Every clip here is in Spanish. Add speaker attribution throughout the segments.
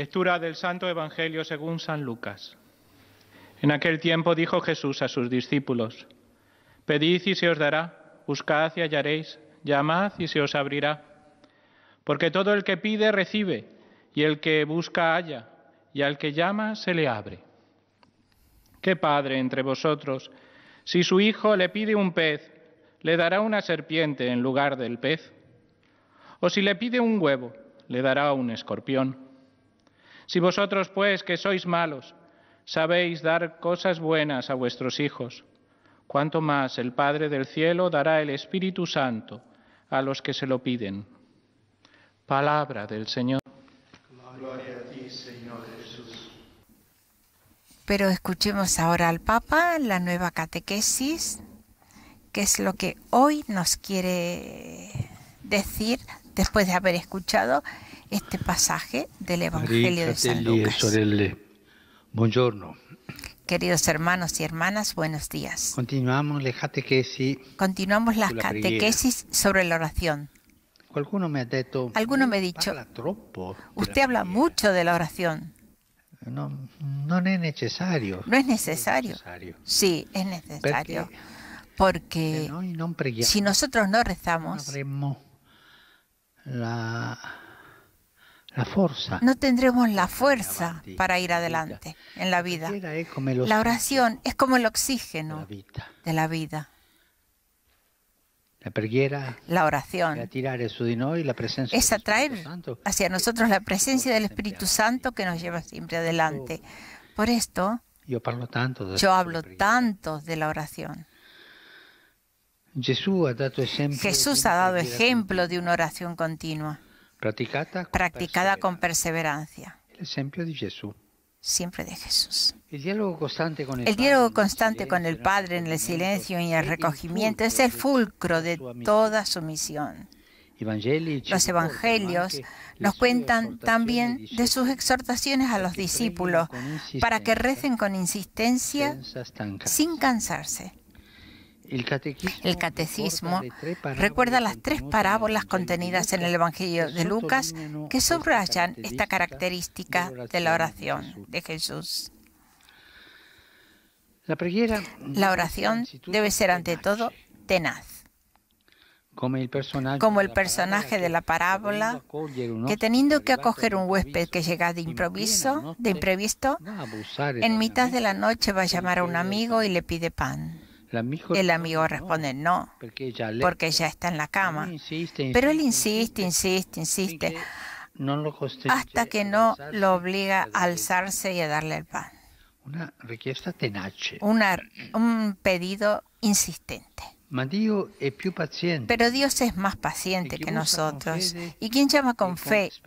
Speaker 1: Lectura del Santo Evangelio según San Lucas. En aquel tiempo dijo Jesús a sus discípulos, Pedid y se os dará, buscad y hallaréis, llamad y se os abrirá. Porque todo el que pide recibe, y el que busca halla, y al que llama se le abre. ¿Qué padre entre vosotros, si su hijo le pide un pez, le dará una serpiente en lugar del pez? ¿O si le pide un huevo, le dará un escorpión? Si vosotros, pues, que sois malos, sabéis dar cosas buenas a vuestros hijos, ¿cuánto más el Padre del cielo dará el Espíritu Santo a los que se lo piden. Palabra del Señor. Gloria a ti, Señor Jesús. Pero escuchemos
Speaker 2: ahora al Papa la nueva catequesis, que es lo que hoy nos quiere decir después de haber escuchado este pasaje del Evangelio de San Lucas.
Speaker 3: Buongiorno.
Speaker 2: Queridos hermanos y hermanas, buenos días.
Speaker 3: Continuamos las catequesis
Speaker 2: sobre la oración. Alguno me ha mm, dicho, usted habla mucho de la oración.
Speaker 3: No, no es necesario. No
Speaker 2: es necesario. Sí, es necesario. Porque si nosotros no rezamos,
Speaker 3: la no
Speaker 2: tendremos la fuerza para ir adelante en la vida. La oración es como el oxígeno de la vida. La oración es atraer hacia nosotros la presencia del Espíritu Santo que nos lleva siempre adelante. Por esto,
Speaker 3: yo hablo
Speaker 2: tanto de la oración.
Speaker 3: Jesús ha dado ejemplo
Speaker 2: de una oración continua
Speaker 3: practicada
Speaker 2: con, practicada perseverancia. con perseverancia. El de Siempre de Jesús. El diálogo constante con el, el, constante con el Padre en el silencio y el recogimiento es el fulcro de toda su misión. Los evangelios nos cuentan también de sus exhortaciones a los discípulos para que recen con insistencia sin cansarse
Speaker 3: el
Speaker 2: catecismo, recuerda las tres parábolas contenidas en el Evangelio de Lucas que subrayan esta característica de la oración de Jesús. La oración debe ser ante todo tenaz. Como el personaje de la parábola, que teniendo que acoger un huésped que llega de improviso, de imprevisto, en mitad de la noche va a llamar a un amigo y le pide pan. El amigo responde no, porque ya está en la cama. Pero él insiste, insiste, insiste, hasta que no lo obliga a alzarse y a darle el pan. Una un pedido insistente. Pero Dios es más paciente que nosotros. Y quien llama con fe y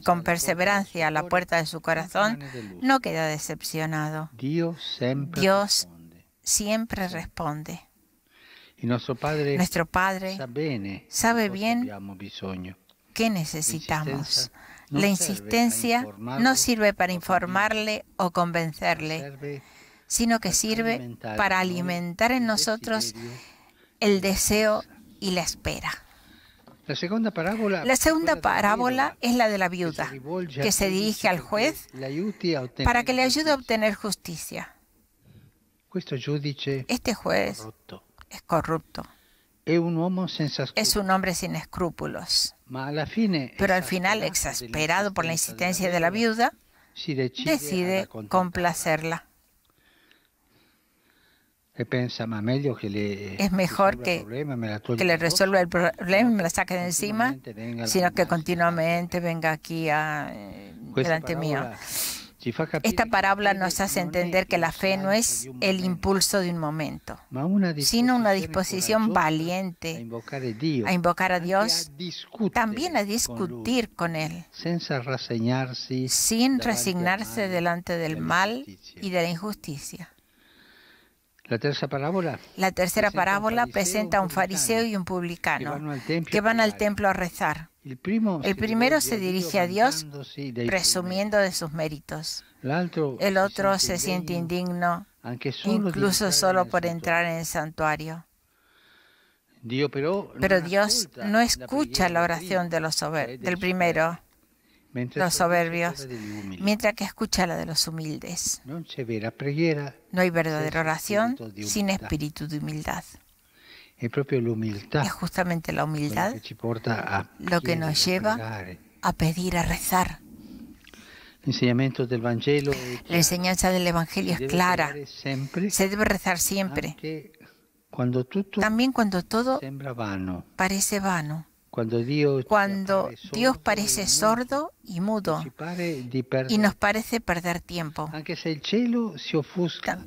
Speaker 2: con eh, perseverancia a la puerta de su corazón no queda decepcionado. Dios siempre siempre responde.
Speaker 3: Y nuestro Padre,
Speaker 2: sabe bien qué necesitamos. La insistencia no sirve para informarle o convencerle, sino que sirve para alimentar en nosotros el deseo y la espera.
Speaker 3: la segunda parábola
Speaker 2: es la de la viuda, que se dirige al juez para que le ayude a obtener justicia. Este juez es corrupto. Es un hombre sin escrúpulos. Pero al final, exasperado por la insistencia de la viuda, decide complacerla.
Speaker 3: Es mejor que, que le resuelva
Speaker 2: el problema y me la saque de encima, sino que continuamente venga aquí a, eh, delante mío. Esta parábola nos hace entender que la fe no es el impulso de un momento, sino una disposición valiente a invocar a Dios, también a discutir con Él, sin resignarse delante del e mal y de la injusticia. La tercera parábola. presenta a un fariseo y un publicano que van al templo a rezar. El, primero se dirige a Dios presumiendo de sus méritos.
Speaker 3: El otro se siente
Speaker 2: indigno,
Speaker 3: incluso
Speaker 2: solo por entrar en el santuario.
Speaker 3: Pero
Speaker 2: Dios no escucha la oración de los del primero,
Speaker 3: los soberbios,
Speaker 2: mientras que escucha la de los humildes.
Speaker 3: No
Speaker 2: hay verdadera oración sin espíritu de humildad.
Speaker 3: Es
Speaker 2: justamente la humildad
Speaker 3: lo que nos lleva eh.
Speaker 2: a pedir, a rezar. Eh, la enseñanza del Evangelio es clara. Se debe rezar siempre. También cuando todo parece vano
Speaker 3: cuando Dios,
Speaker 2: cuando Dios parece sordo y mudo y nos parece perder tiempo. Aunque si el cielo se ofusca,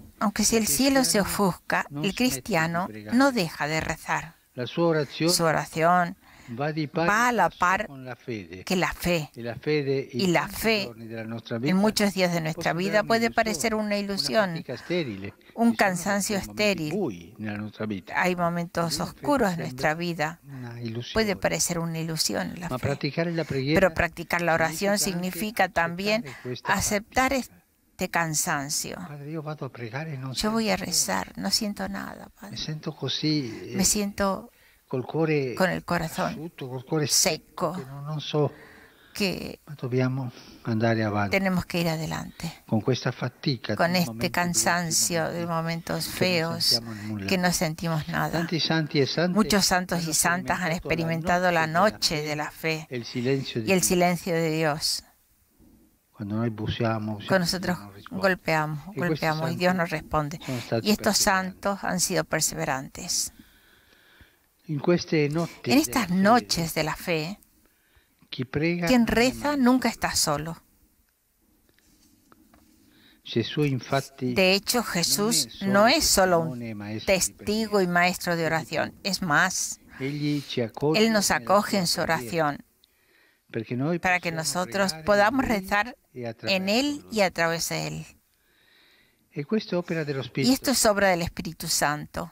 Speaker 2: el, cielo se ofusca el cristiano no deja de rezar.
Speaker 3: Su oración va a la par que
Speaker 2: la fe. Y la fe en muchos días de nuestra vida puede parecer una ilusión, un cansancio estéril. Hay momentos oscuros en nuestra vida puede parecer una ilusión la
Speaker 3: Pero practicar la oración significa
Speaker 2: también aceptar este cansancio. Yo voy a rezar, no siento nada, Padre. Me siento eh, con el corazón seco que tenemos que ir adelante
Speaker 3: con este
Speaker 2: cansancio de momentos feos que no sentimos nada. Muchos santos y santas han experimentado la noche de la fe
Speaker 3: y el
Speaker 2: silencio de Dios.
Speaker 3: Cuando nosotros
Speaker 2: golpeamos, pues golpeamos y Dios nos responde. Y estos santos han sido perseverantes.
Speaker 3: En este estas
Speaker 2: noches de la fe,
Speaker 3: quien
Speaker 2: reza nunca está solo. De hecho, Jesús no es solo un testigo y maestro de oración, es más, Él nos acoge en su oración para que nosotros podamos rezar en Él y a través de Él.
Speaker 3: Y
Speaker 2: esto es obra del Espíritu Santo.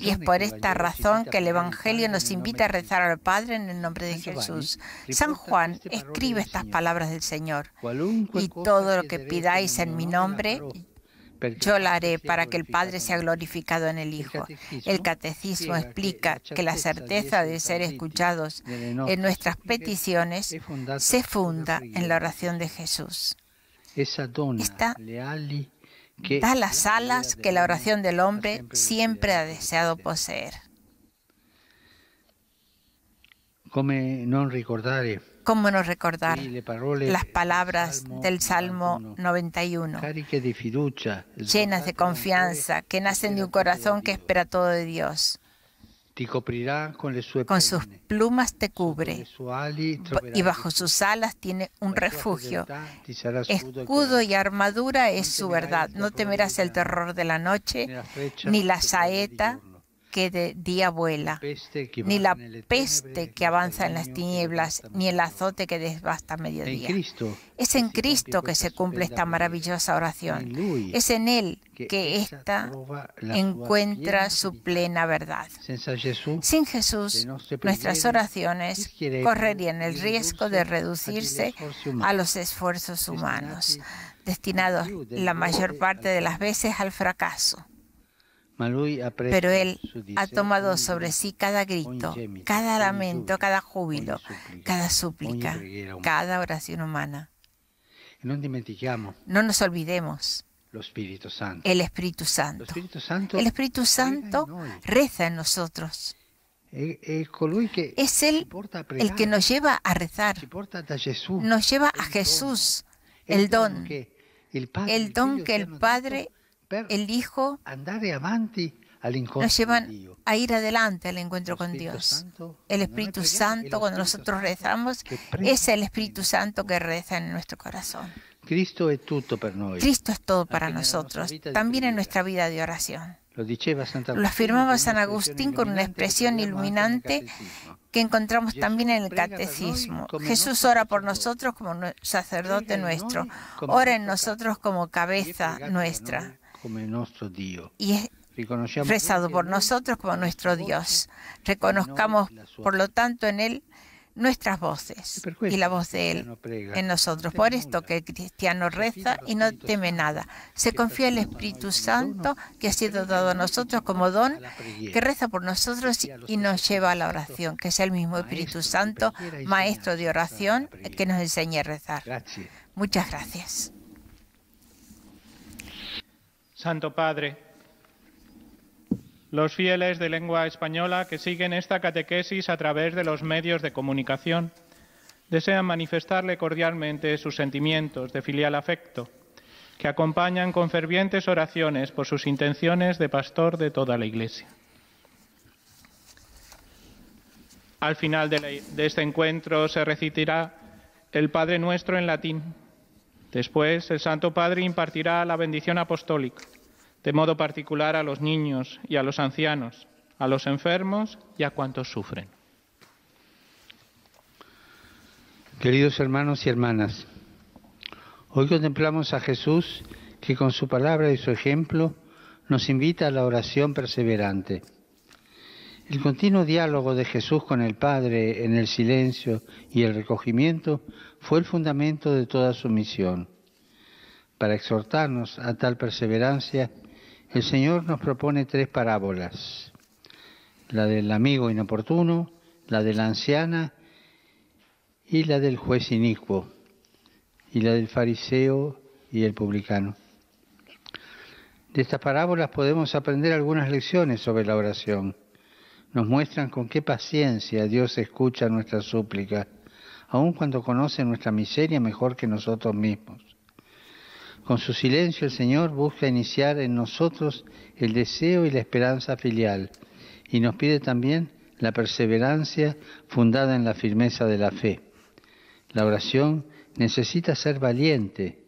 Speaker 3: Y es por esta razón que el
Speaker 2: Evangelio nos invita a rezar al Padre en el nombre de Jesús. San Juan este escribe estas palabras del Señor. Y todo lo que pidáis en mi nombre, yo lo haré para que el Padre sea glorificado en el Hijo. El catecismo explica que la certeza de ser escuchados en nuestras peticiones se funda en la oración de Jesús.
Speaker 3: Esta da las
Speaker 2: alas que la oración del hombre siempre ha deseado poseer.
Speaker 3: ¿Cómo no recordar
Speaker 2: las palabras del Salmo 91, llenas de confianza, que nacen de un corazón que espera todo de Dios? Con sus plumas te cubre y bajo sus alas tiene un refugio. Escudo y armadura es su verdad. No temerás el terror de la noche, ni la saeta, que de día vuela, ni la peste que avanza en las tinieblas, ni el azote que desbasta mediodía. Es en Cristo que se cumple esta maravillosa oración. Es en Él que ésta encuentra su plena verdad. Sin Jesús, nuestras oraciones correrían el riesgo de reducirse a los esfuerzos humanos, destinados la mayor parte de las veces al fracaso.
Speaker 3: Pero Él ha tomado
Speaker 2: sobre sí cada grito, cada lamento, cada júbilo, cada súplica, cada oración humana.
Speaker 3: No
Speaker 2: nos olvidemos el Espíritu Santo. El Espíritu Santo reza en nosotros. Es Él el que nos lleva a rezar, nos lleva a Jesús, el don, el don que el Padre el Hijo nos llevan a ir adelante al encuentro con Dios. El Espíritu Santo, cuando nosotros rezamos, es el Espíritu Santo que reza en nuestro corazón.
Speaker 3: Cristo es todo para nosotros,
Speaker 2: también en nuestra vida de oración.
Speaker 3: Lo
Speaker 2: afirmaba San Agustín con una expresión iluminante que encontramos también en el catecismo. Jesús ora por nosotros como sacerdote nuestro, ora en nosotros como cabeza nuestra y es rezado por nosotros como nuestro Dios. Reconozcamos, por lo tanto, en Él nuestras voces y la voz de Él en nosotros. Por esto que el cristiano reza y no teme nada. Se confía el Espíritu Santo que ha sido dado a nosotros como don, que reza por nosotros y nos lleva a la oración, que es el mismo Espíritu Santo, maestro de oración, que nos enseña a rezar. Muchas gracias.
Speaker 1: Santo Padre, los fieles de lengua española que siguen esta catequesis a través de los medios de comunicación, desean manifestarle cordialmente sus sentimientos de filial afecto, que acompañan con fervientes oraciones por sus intenciones de pastor de toda la Iglesia. Al final de, este encuentro se recitará el Padre Nuestro en latín Después, el Santo Padre impartirá la bendición apostólica, de modo particular a los niños y a los ancianos, a los enfermos y a cuantos sufren.
Speaker 3: Queridos hermanos y hermanas, hoy contemplamos a Jesús que con su palabra y su ejemplo nos invita a la oración perseverante. El continuo diálogo de Jesús con el Padre en el silencio y el recogimiento fue el fundamento de toda su misión. Para exhortarnos a tal perseverancia, el Señor nos propone tres parábolas, la del amigo inoportuno, la de la anciana y la del juez inicuo, y la del fariseo y el publicano. De estas parábolas podemos aprender algunas lecciones sobre la oración nos muestran con qué paciencia Dios escucha nuestra súplica, aun cuando conoce nuestra miseria mejor que nosotros mismos. Con su silencio el Señor busca iniciar en nosotros el deseo y la esperanza filial y nos pide también la perseverancia fundada en la firmeza de la fe. La oración necesita ser valiente,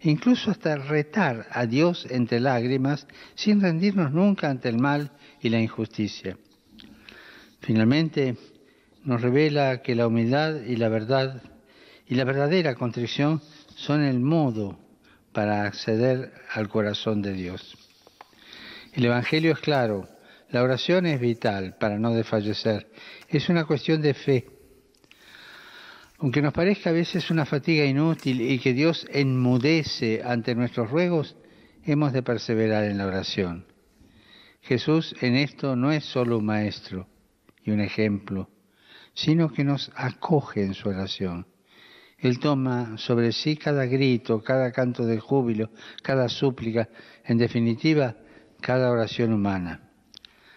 Speaker 3: e incluso hasta retar a Dios entre lágrimas sin rendirnos nunca ante el mal y la injusticia. Finalmente, nos revela que la humildad y la verdad y la verdadera contrición son el modo para acceder al corazón de Dios. El Evangelio es claro, la oración es vital para no desfallecer, es una cuestión de fe. Aunque nos parezca a veces una fatiga inútil y que Dios enmudece ante nuestros ruegos, hemos de perseverar en la oración. Jesús en esto no es solo un maestro, un ejemplo, sino que nos acoge en su oración. Él toma sobre sí cada grito, cada canto de júbilo, cada súplica, en definitiva, cada oración humana.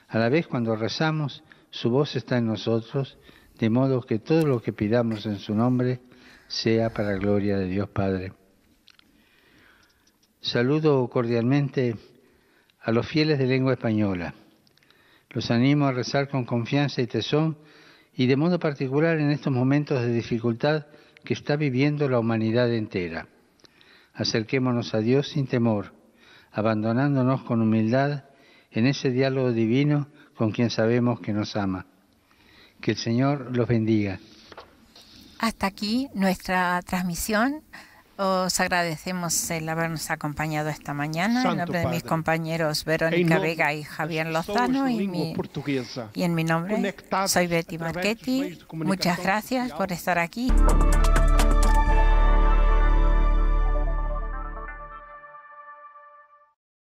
Speaker 3: A la vez cuando rezamos, su voz está en nosotros, de modo que todo lo que pidamos en su nombre sea para gloria de Dios Padre. Saludo cordialmente a los fieles de lengua española los animo a rezar con confianza y tesón y de modo particular en estos momentos de dificultad que está viviendo la humanidad entera. Acerquémonos a Dios sin temor, abandonándonos con humildad en ese diálogo divino con quien sabemos que nos ama. Que el Señor los bendiga.
Speaker 2: Hasta aquí nuestra transmisión. Os agradecemos el habernos acompañado esta mañana en nombre de mis compañeros Verónica Vega y Javier Lozano y, mi, y en mi nombre soy Betty Marchetti. Muchas gracias por estar aquí.